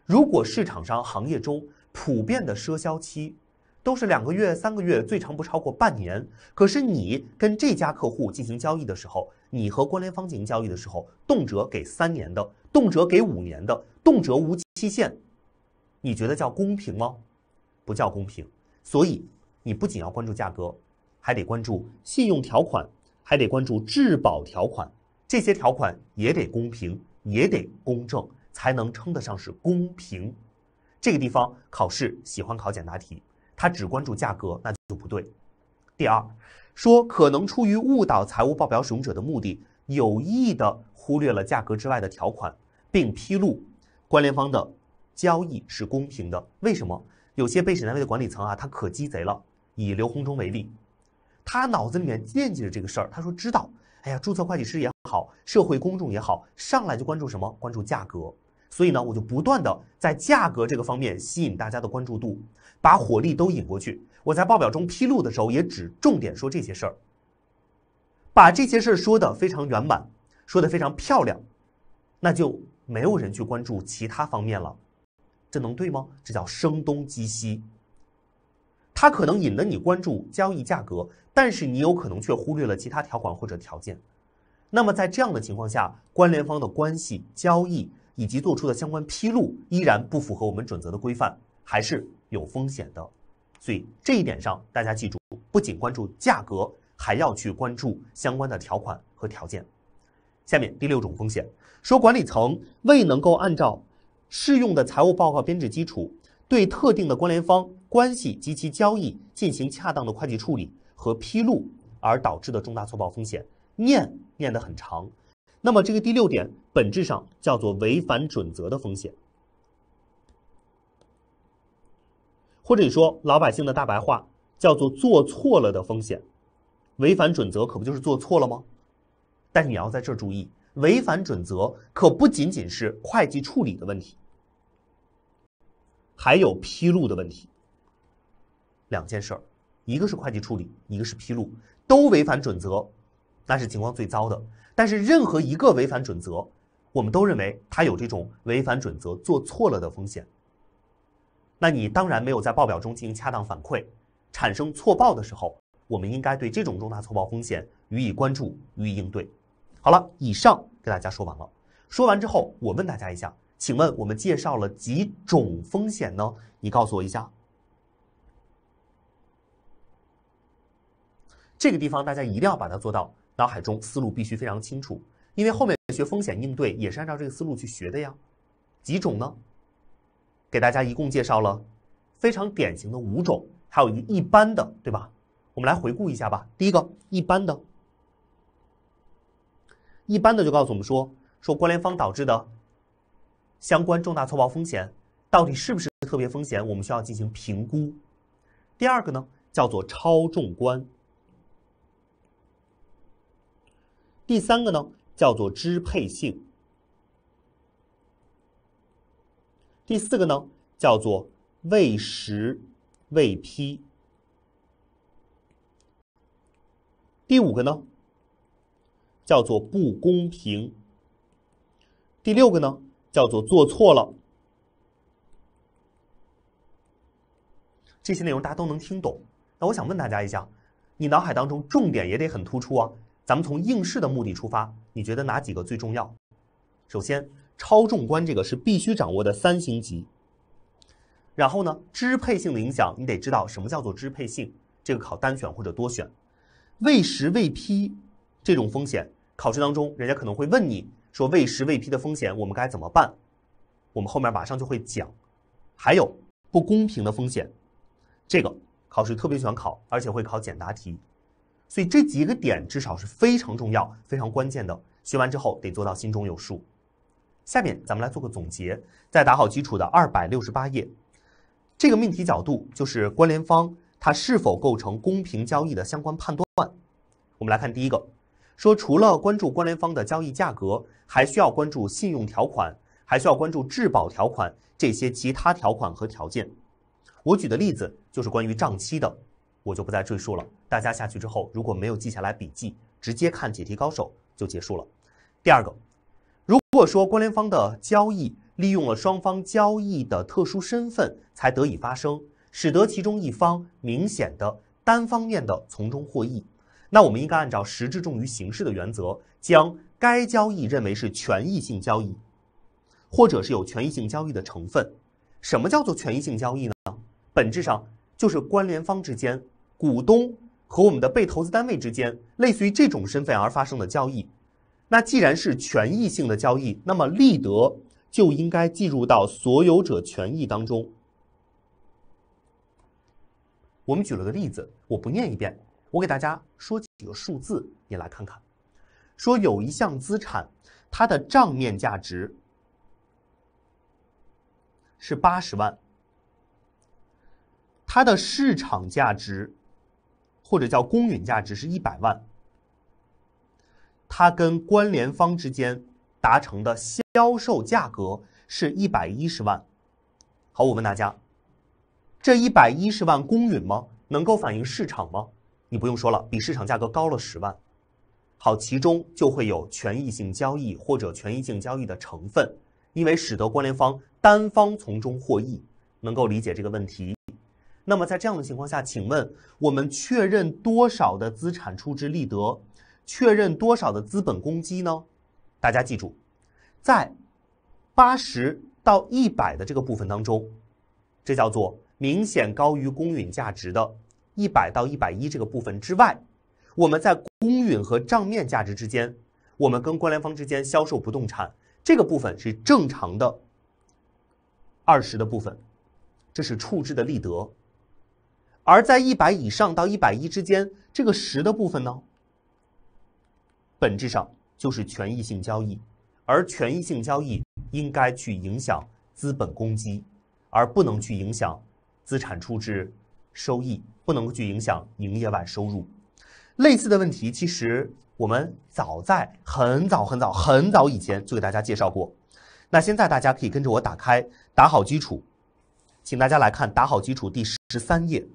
如果市场上行业中普遍的赊销期都是两个月、三个月，最长不超过半年，可是你跟这家客户进行交易的时候，你和关联方进行交易的时候，动辄给三年的。”动辄给五年的，动辄无期限，你觉得叫公平吗？不叫公平。所以你不仅要关注价格，还得关注信用条款，还得关注质保条款，这些条款也得公平，也得公正，才能称得上是公平。这个地方考试喜欢考简答题，他只关注价格，那就不对。第二，说可能出于误导财务报表使用者的目的。有意的忽略了价格之外的条款，并披露关联方的交易是公平的。为什么有些被审单位的管理层啊，他可鸡贼了？以刘洪忠为例，他脑子里面惦记着这个事儿。他说：“知道，哎呀，注册会计师也好，社会公众也好，上来就关注什么？关注价格。所以呢，我就不断的在价格这个方面吸引大家的关注度，把火力都引过去。我在报表中披露的时候，也只重点说这些事儿。”把这些事儿说的非常圆满，说的非常漂亮，那就没有人去关注其他方面了。这能对吗？这叫声东击西。它可能引得你关注交易价格，但是你有可能却忽略了其他条款或者条件。那么在这样的情况下，关联方的关系、交易以及做出的相关披露，依然不符合我们准则的规范，还是有风险的。所以这一点上，大家记住，不仅关注价格。还要去关注相关的条款和条件。下面第六种风险，说管理层未能够按照适用的财务报告编制基础对特定的关联方关系及其交易进行恰当的会计处理和披露而导致的重大错报风险。念念的很长。那么这个第六点本质上叫做违反准则的风险，或者说老百姓的大白话叫做做错了的风险。违反准则可不就是做错了吗？但是你要在这儿注意，违反准则可不仅仅是会计处理的问题，还有披露的问题。两件事儿，一个是会计处理，一个是披露，都违反准则，那是情况最糟的。但是任何一个违反准则，我们都认为它有这种违反准则做错了的风险。那你当然没有在报表中进行恰当反馈，产生错报的时候。我们应该对这种重大错报风险予以关注，予以应对。好了，以上给大家说完了。说完之后，我问大家一下，请问我们介绍了几种风险呢？你告诉我一下。这个地方大家一定要把它做到脑海中，思路必须非常清楚，因为后面学风险应对也是按照这个思路去学的呀。几种呢？给大家一共介绍了非常典型的五种，还有一一般的，对吧？我们来回顾一下吧。第一个，一般的，一般的就告诉我们说，说关联方导致的相关重大错报风险，到底是不是特别风险，我们需要进行评估。第二个呢，叫做超重关。第三个呢，叫做支配性。第四个呢，叫做未实未批。第五个呢，叫做不公平。第六个呢，叫做做错了。这些内容大家都能听懂。那我想问大家一下，你脑海当中重点也得很突出啊。咱们从应试的目的出发，你觉得哪几个最重要？首先，超重关这个是必须掌握的三星级。然后呢，支配性的影响，你得知道什么叫做支配性，这个考单选或者多选。未实未批这种风险，考试当中人家可能会问你说“未实未批”的风险我们该怎么办？我们后面马上就会讲。还有不公平的风险，这个考试特别喜欢考，而且会考简答题。所以这几个点至少是非常重要、非常关键的。学完之后得做到心中有数。下面咱们来做个总结，在打好基础的二百六十八页，这个命题角度就是关联方。它是否构成公平交易的相关判断？我们来看第一个，说除了关注关联方的交易价格，还需要关注信用条款，还需要关注质保条款这些其他条款和条件。我举的例子就是关于账期的，我就不再赘述了。大家下去之后如果没有记下来笔记，直接看解题高手就结束了。第二个，如果说关联方的交易利用了双方交易的特殊身份才得以发生。使得其中一方明显的单方面的从中获益，那我们应该按照实质重于形式的原则，将该交易认为是权益性交易，或者是有权益性交易的成分。什么叫做权益性交易呢？本质上就是关联方之间，股东和我们的被投资单位之间，类似于这种身份而发生的交易。那既然是权益性的交易，那么利得就应该计入到所有者权益当中。我们举了个例子，我不念一遍，我给大家说几个数字，你来看看。说有一项资产，它的账面价值是八十万，它的市场价值，或者叫公允价值是一百万，它跟关联方之间达成的销售价格是一百一十万。好，我问大家。这一百一十万公允吗？能够反映市场吗？你不用说了，比市场价格高了十万。好，其中就会有权益性交易或者权益性交易的成分，因为使得关联方单方从中获益，能够理解这个问题。那么在这样的情况下，请问我们确认多少的资产出质利得？确认多少的资本公积呢？大家记住，在八十到一百的这个部分当中，这叫做。明显高于公允价值的100到110这个部分之外，我们在公允和账面价值之间，我们跟关联方之间销售不动产这个部分是正常的20的部分，这是处置的利得。而在100以上到110之间，这个10的部分呢，本质上就是权益性交易，而权益性交易应该去影响资本公积，而不能去影响。资产处置收益不能够去影响营业外收入。类似的问题，其实我们早在很早、很早、很早以前就给大家介绍过。那现在大家可以跟着我打开打好基础，请大家来看打好基础第十三页。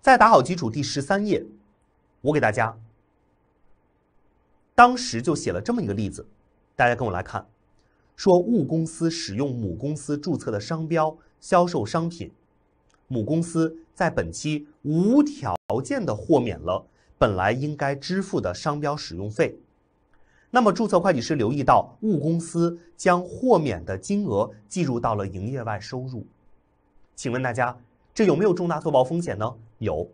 在打好基础第十三页，我给大家当时就写了这么一个例子，大家跟我来看。说，物公司使用母公司注册的商标销售商品，母公司在本期无条件的豁免了本来应该支付的商标使用费。那么，注册会计师留意到，物公司将豁免的金额计入到了营业外收入。请问大家，这有没有重大错报风险呢？有，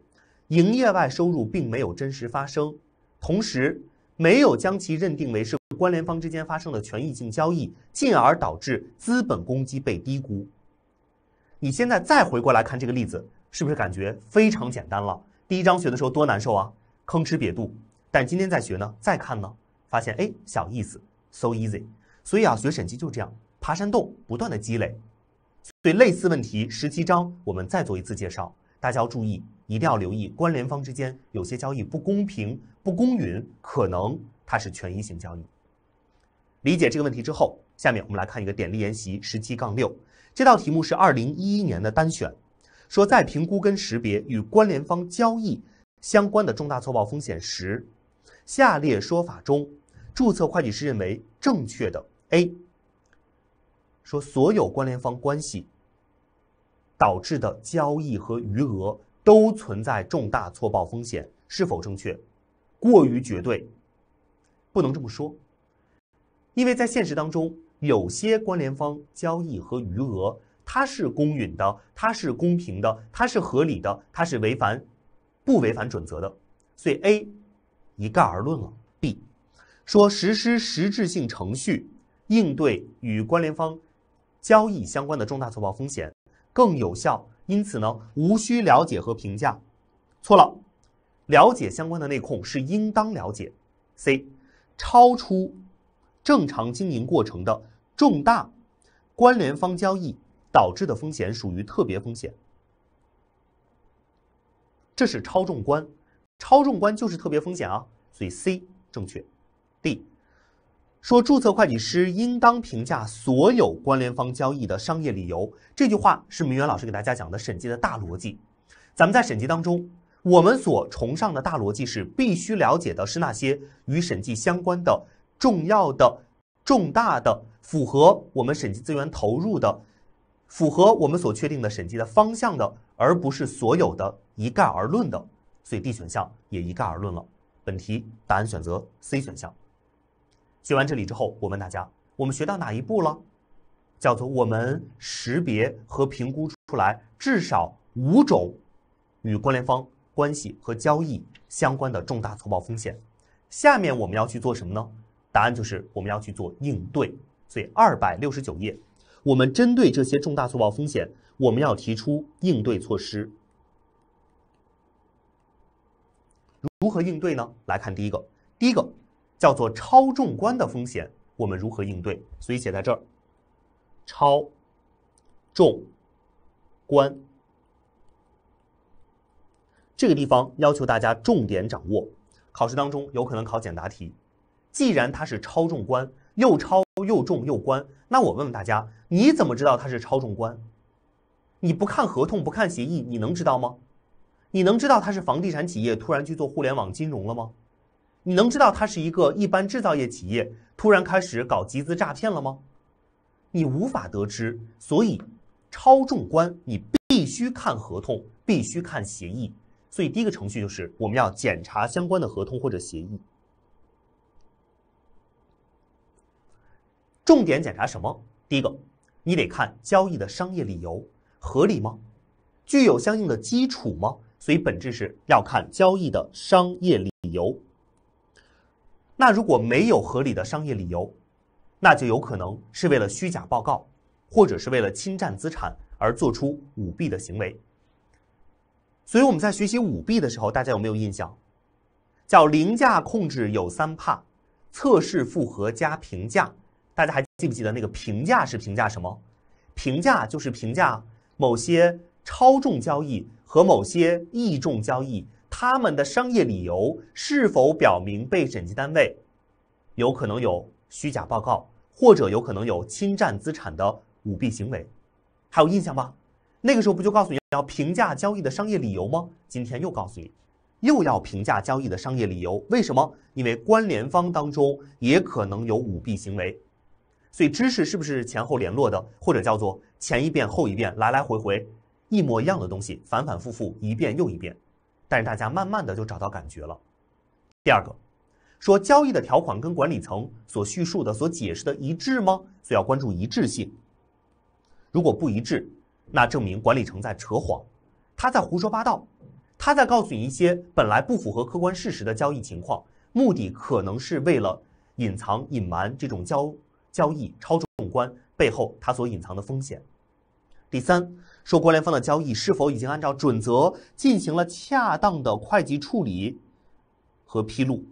营业外收入并没有真实发生，同时没有将其认定为是。关联方之间发生的权益性交易，进而导致资本公积被低估。你现在再回过来看这个例子，是不是感觉非常简单了？第一章学的时候多难受啊，吭哧瘪肚。但今天再学呢，再看呢，发现哎，小意思，so easy。所以啊，学审计就这样，爬山洞，不断的积累。对类似问题，十七章我们再做一次介绍，大家要注意，一定要留意关联方之间有些交易不公平、不公允，可能它是权益性交易。理解这个问题之后，下面我们来看一个典例研习十七杠六。这道题目是二零一一年的单选，说在评估跟识别与关联方交易相关的重大错报风险时，下列说法中，注册会计师认为正确的 A。说所有关联方关系导致的交易和余额都存在重大错报风险，是否正确？过于绝对，不能这么说。因为在现实当中，有些关联方交易和余额，它是公允的，它是公平的，它是合理的，它是违反不违反准则的，所以 A 一概而论了。B 说实施实质性程序应对与关联方交易相关的重大错报风险更有效，因此呢无需了解和评价，错了，了解相关的内控是应当了解。C 超出。正常经营过程的重大关联方交易导致的风险属于特别风险，这是超重关，超重关就是特别风险啊，所以 C 正确。D 说注册会计师应当评价所有关联方交易的商业理由，这句话是明远老师给大家讲的审计的大逻辑。咱们在审计当中，我们所崇尚的大逻辑是必须了解的是那些与审计相关的。重要的、重大的、符合我们审计资源投入的、符合我们所确定的审计的方向的，而不是所有的一概而论的，所以 D 选项也一概而论了。本题答案选择 C 选项。学完这里之后，我问大家，我们学到哪一步了？叫做我们识别和评估出来至少五种与关联方关系和交易相关的重大错报风险。下面我们要去做什么呢？答案就是我们要去做应对，所以二百六十九页，我们针对这些重大错报风险，我们要提出应对措施。如何应对呢？来看第一个，第一个叫做超重观的风险，我们如何应对？所以写在这儿，超重观这个地方要求大家重点掌握，考试当中有可能考简答题。既然它是超重关，又超又重又关，那我问问大家，你怎么知道它是超重关？你不看合同不看协议，你能知道吗？你能知道它是房地产企业突然去做互联网金融了吗？你能知道它是一个一般制造业企业突然开始搞集资诈骗了吗？你无法得知，所以超重关你必须看合同，必须看协议。所以第一个程序就是我们要检查相关的合同或者协议。重点检查什么？第一个，你得看交易的商业理由合理吗？具有相应的基础吗？所以本质是要看交易的商业理由。那如果没有合理的商业理由，那就有可能是为了虚假报告，或者是为了侵占资产而做出舞弊的行为。所以我们在学习舞弊的时候，大家有没有印象？叫凌驾控制有三怕：测试、复核加评价。大家还记不记得那个评价是评价什么？评价就是评价某些超重交易和某些易重交易，他们的商业理由是否表明被审计单位有可能有虚假报告，或者有可能有侵占资产的舞弊行为？还有印象吗？那个时候不就告诉你要评价交易的商业理由吗？今天又告诉你，又要评价交易的商业理由，为什么？因为关联方当中也可能有舞弊行为。所以知识是不是前后联络的，或者叫做前一遍后一遍，来来回回一模一样的东西，反反复复一遍又一遍，但是大家慢慢的就找到感觉了。第二个，说交易的条款跟管理层所叙述的、所解释的一致吗？所以要关注一致性。如果不一致，那证明管理层在扯谎，他在胡说八道，他在告诉你一些本来不符合客观事实的交易情况，目的可能是为了隐藏、隐瞒这种交。交易超重关背后，它所隐藏的风险。第三，受关联方的交易是否已经按照准则进行了恰当的会计处理和披露？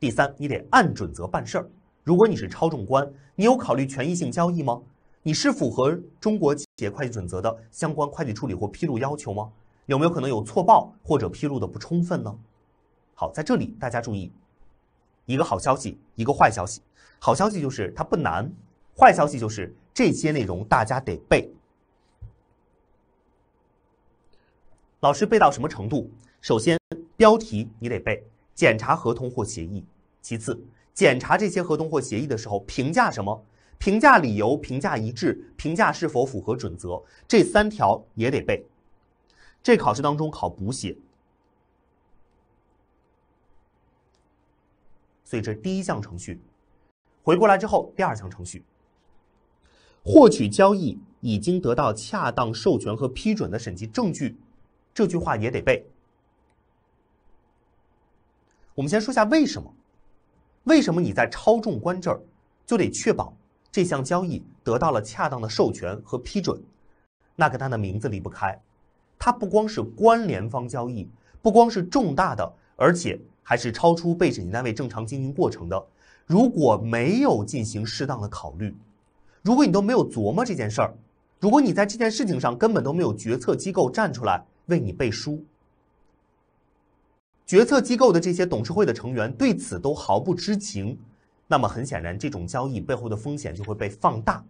第三，你得按准则办事儿。如果你是超重关，你有考虑权益性交易吗？你是符合中国企业会计准则的相关会计处理或披露要求吗？有没有可能有错报或者披露的不充分呢？好，在这里大家注意。一个好消息，一个坏消息。好消息就是它不难，坏消息就是这些内容大家得背。老师背到什么程度？首先，标题你得背，检查合同或协议。其次，检查这些合同或协议的时候，评价什么？评价理由、评价一致、评价是否符合准则，这三条也得背。这考试当中考补写。所以这是第一项程序，回过来之后，第二项程序，获取交易已经得到恰当授权和批准的审计证据，这句话也得背。我们先说下为什么？为什么你在超重关这儿就得确保这项交易得到了恰当的授权和批准？那跟它的名字离不开，它不光是关联方交易，不光是重大的，而且。还是超出被审计单位正常经营过程的，如果没有进行适当的考虑，如果你都没有琢磨这件事儿，如果你在这件事情上根本都没有决策机构站出来为你背书，决策机构的这些董事会的成员对此都毫不知情，那么很显然，这种交易背后的风险就会被放大，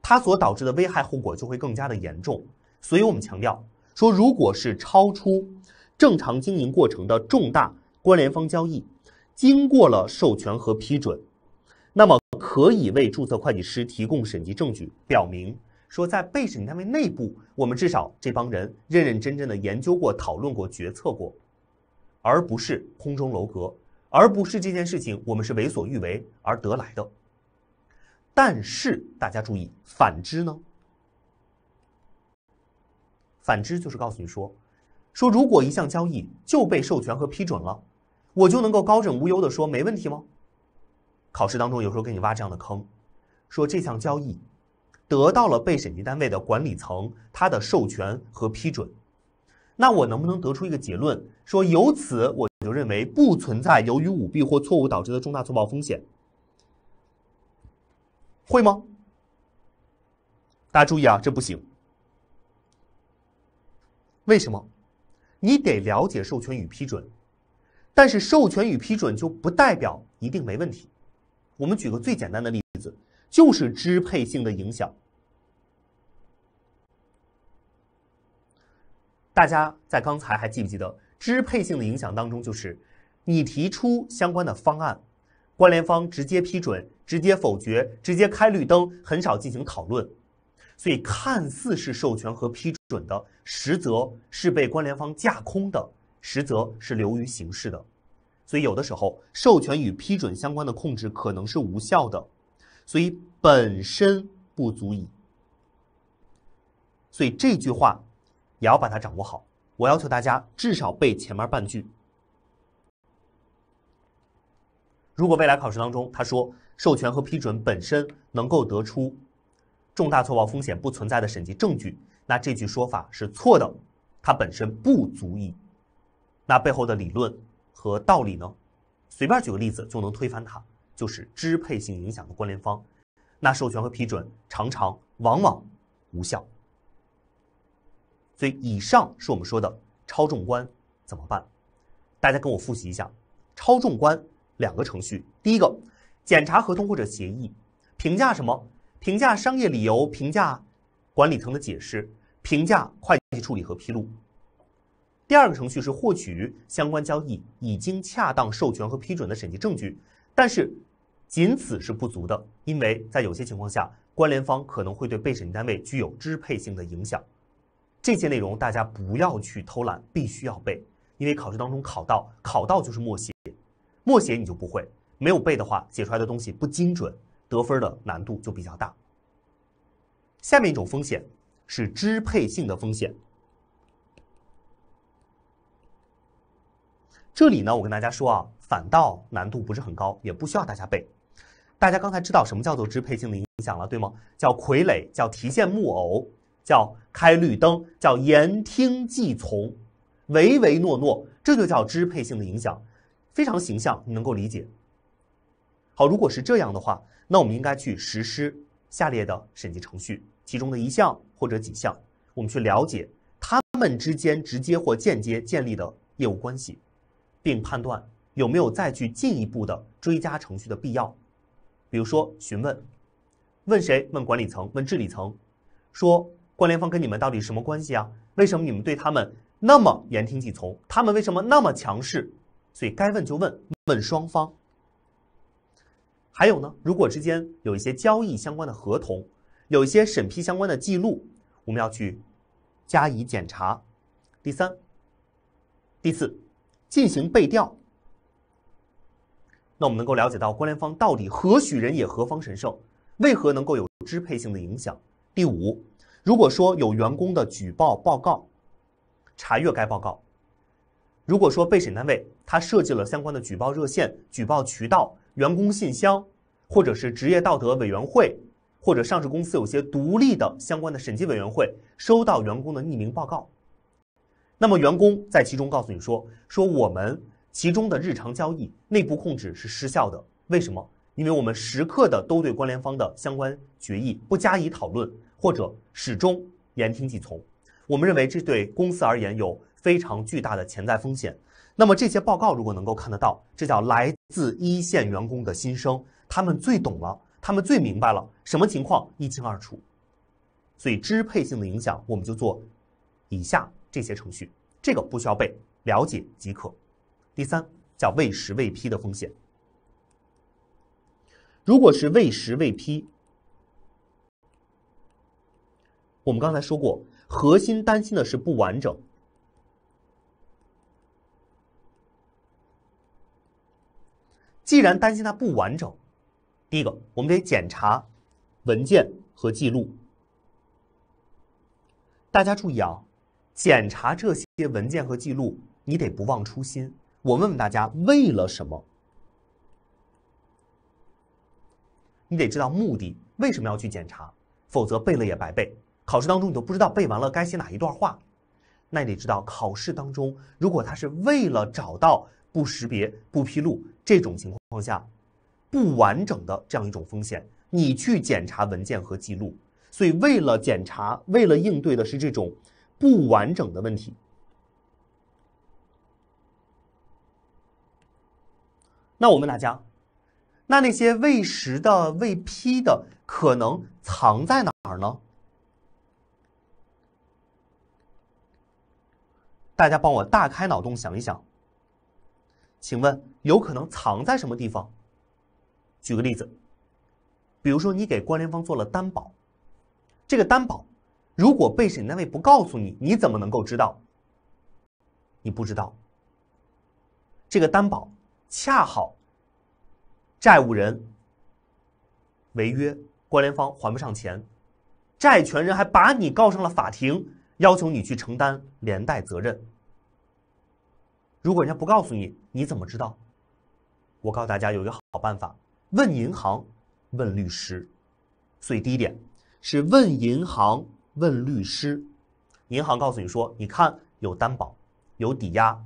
它所导致的危害后果就会更加的严重。所以我们强调说，如果是超出正常经营过程的重大。关联方交易经过了授权和批准，那么可以为注册会计师提供审计证据，表明说在被审计单位内部，我们至少这帮人认认真真的研究过、讨论过、决策过，而不是空中楼阁，而不是这件事情我们是为所欲为而得来的。但是大家注意，反之呢？反之就是告诉你说，说如果一项交易就被授权和批准了。我就能够高枕无忧的说没问题吗？考试当中有时候给你挖这样的坑，说这项交易得到了被审计单位的管理层他的授权和批准，那我能不能得出一个结论，说由此我就认为不存在由于舞弊或错误导致的重大错报风险？会吗？大家注意啊，这不行。为什么？你得了解授权与批准。但是授权与批准就不代表一定没问题。我们举个最简单的例子，就是支配性的影响。大家在刚才还记不记得，支配性的影响当中，就是你提出相关的方案，关联方直接批准、直接否决、直接开绿灯，很少进行讨论。所以看似是授权和批准的，实则是被关联方架空的。实则是流于形式的，所以有的时候授权与批准相关的控制可能是无效的，所以本身不足以。所以这句话也要把它掌握好。我要求大家至少背前面半句。如果未来考试当中他说授权和批准本身能够得出重大错报风险不存在的审计证据，那这句说法是错的，它本身不足以。那背后的理论和道理呢？随便举个例子就能推翻它，就是支配性影响的关联方，那授权和批准常常往往无效。所以，以上是我们说的超重关怎么办？大家跟我复习一下：超重关两个程序，第一个检查合同或者协议，评价什么？评价商业理由，评价管理层的解释，评价会计处理和披露。第二个程序是获取相关交易已经恰当授权和批准的审计证据，但是仅此是不足的，因为在有些情况下，关联方可能会对被审计单位具有支配性的影响。这些内容大家不要去偷懒，必须要背，因为考试当中考到，考到就是默写，默写你就不会，没有背的话，写出来的东西不精准，得分的难度就比较大。下面一种风险是支配性的风险。这里呢，我跟大家说啊，反倒难度不是很高，也不需要大家背。大家刚才知道什么叫做支配性的影响了，对吗？叫傀儡，叫提线木偶，叫开绿灯，叫言听计从，唯唯诺诺，这就叫支配性的影响，非常形象，你能够理解。好，如果是这样的话，那我们应该去实施下列的审计程序，其中的一项或者几项，我们去了解他们之间直接或间接建立的业务关系。并判断有没有再去进一步的追加程序的必要，比如说询问，问谁？问管理层？问治理层？说关联方跟你们到底什么关系啊？为什么你们对他们那么言听计从？他们为什么那么强势？所以该问就问问双方。还有呢，如果之间有一些交易相关的合同，有一些审批相关的记录，我们要去加以检查。第三，第四。进行背调，那我们能够了解到关联方到底何许人也，何方神圣，为何能够有支配性的影响？第五，如果说有员工的举报报告，查阅该报告。如果说被审单位他设计了相关的举报热线、举报渠道、员工信箱，或者是职业道德委员会，或者上市公司有些独立的相关的审计委员会收到员工的匿名报告。那么，员工在其中告诉你说：“说我们其中的日常交易内部控制是失效的，为什么？因为我们时刻的都对关联方的相关决议不加以讨论，或者始终言听计从。我们认为这对公司而言有非常巨大的潜在风险。那么，这些报告如果能够看得到，这叫来自一线员工的心声，他们最懂了，他们最明白了什么情况一清二楚。所以，支配性的影响，我们就做以下。”这些程序，这个不需要背，了解即可。第三叫未实未批的风险，如果是未实未批，我们刚才说过，核心担心的是不完整。既然担心它不完整，第一个，我们得检查文件和记录。大家注意啊！检查这些文件和记录，你得不忘初心。我问问大家，为了什么？你得知道目的，为什么要去检查？否则背了也白背。考试当中你都不知道背完了该写哪一段话，那你得知道考试当中，如果他是为了找到不识别、不披露这种情况下不完整的这样一种风险，你去检查文件和记录。所以，为了检查，为了应对的是这种。不完整的问题。那我问大家，那那些未实的、未批的，可能藏在哪儿呢？大家帮我大开脑洞想一想。请问，有可能藏在什么地方？举个例子，比如说你给关联方做了担保，这个担保。如果被审单位不告诉你，你怎么能够知道？你不知道。这个担保恰好债务人违约，关联方还不上钱，债权人还把你告上了法庭，要求你去承担连带责任。如果人家不告诉你，你怎么知道？我告诉大家有一个好办法：问银行，问律师。所以第一点是问银行。问律师，银行告诉你说：“你看有担保，有抵押。”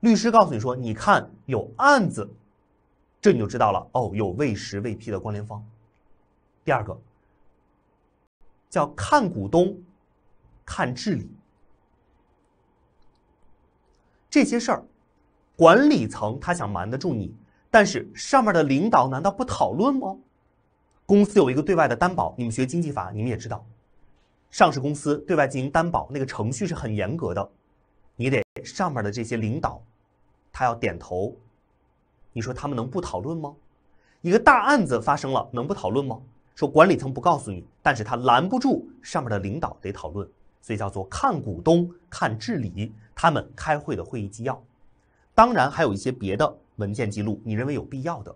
律师告诉你说：“你看有案子，这你就知道了。哦，有未实未批的关联方。”第二个叫看股东，看治理。这些事儿，管理层他想瞒得住你，但是上面的领导难道不讨论吗？公司有一个对外的担保，你们学经济法，你们也知道。上市公司对外进行担保，那个程序是很严格的，你得上面的这些领导他要点头。你说他们能不讨论吗？一个大案子发生了，能不讨论吗？说管理层不告诉你，但是他拦不住上面的领导得讨论，所以叫做看股东、看治理，他们开会的会议纪要，当然还有一些别的文件记录，你认为有必要的。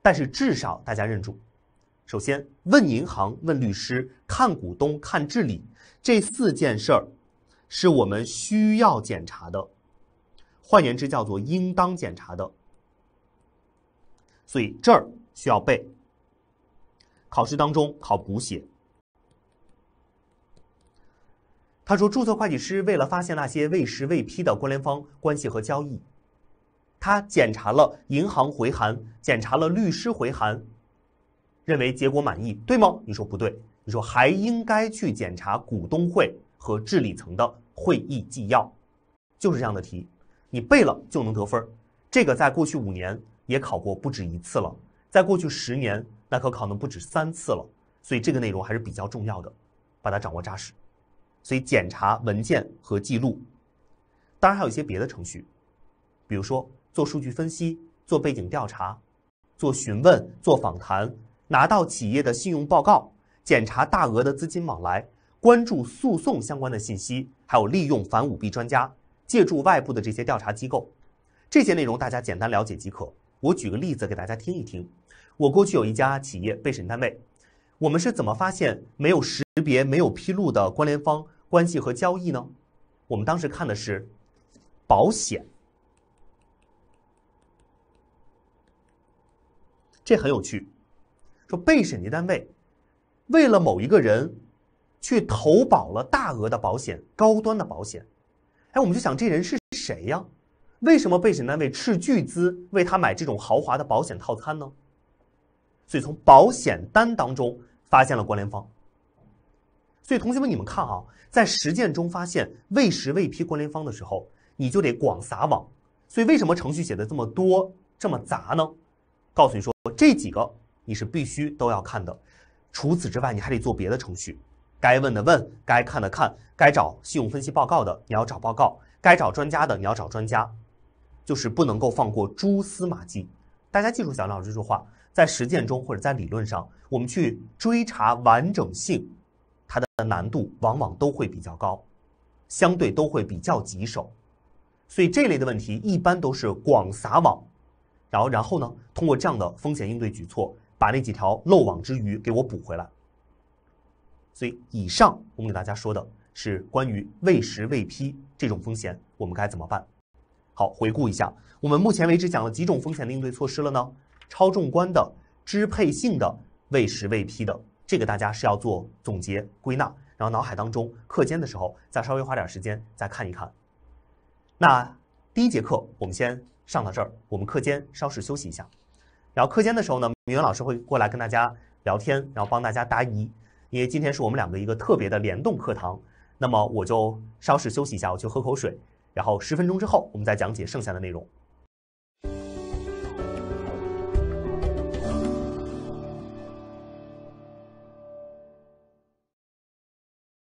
但是至少大家认住。首先问银行、问律师、看股东、看治理，这四件事儿是我们需要检查的，换言之叫做应当检查的。所以这儿需要背，考试当中考补写。他说，注册会计师为了发现那些未实、未批的关联方关系和交易，他检查了银行回函，检查了律师回函。认为结果满意，对吗？你说不对，你说还应该去检查股东会和治理层的会议纪要，就是这样的题，你背了就能得分。这个在过去五年也考过不止一次了，在过去十年那可考能不止三次了，所以这个内容还是比较重要的，把它掌握扎实。所以检查文件和记录，当然还有一些别的程序，比如说做数据分析、做背景调查、做询问、做访谈。拿到企业的信用报告，检查大额的资金往来，关注诉讼相关的信息，还有利用反舞弊专家，借助外部的这些调查机构，这些内容大家简单了解即可。我举个例子给大家听一听。我过去有一家企业被审单位，我们是怎么发现没有识别、没有披露的关联方关系和交易呢？我们当时看的是保险，这很有趣。说被审计单位为了某一个人去投保了大额的保险、高端的保险，哎，我们就想这人是谁呀？为什么被审单位斥巨资为他买这种豪华的保险套餐呢？所以从保险单当中发现了关联方。所以同学们，你们看啊，在实践中发现未实未批关联方的时候，你就得广撒网。所以为什么程序写的这么多、这么杂呢？告诉你说这几个。你是必须都要看的，除此之外，你还得做别的程序，该问的问，该看的看，该找信用分析报告的你要找报告，该找专家的你要找专家，就是不能够放过蛛丝马迹。大家记住小老这句话，在实践中或者在理论上，我们去追查完整性，它的难度往往都会比较高，相对都会比较棘手，所以这类的问题一般都是广撒网，然后然后呢，通过这样的风险应对举措。把那几条漏网之鱼给我补回来。所以，以上我们给大家说的是关于未实未批这种风险，我们该怎么办？好，回顾一下，我们目前为止讲了几种风险的应对措施了呢？超重关的、支配性的、未实未批的，这个大家是要做总结归纳，然后脑海当中，课间的时候再稍微花点时间再看一看。那第一节课我们先上到这儿，我们课间稍事休息一下。然后课间的时候呢，明远老师会过来跟大家聊天，然后帮大家答疑。因为今天是我们两个一个特别的联动课堂，那么我就稍事休息一下，我去喝口水。然后十分钟之后，我们再讲解剩下的内容。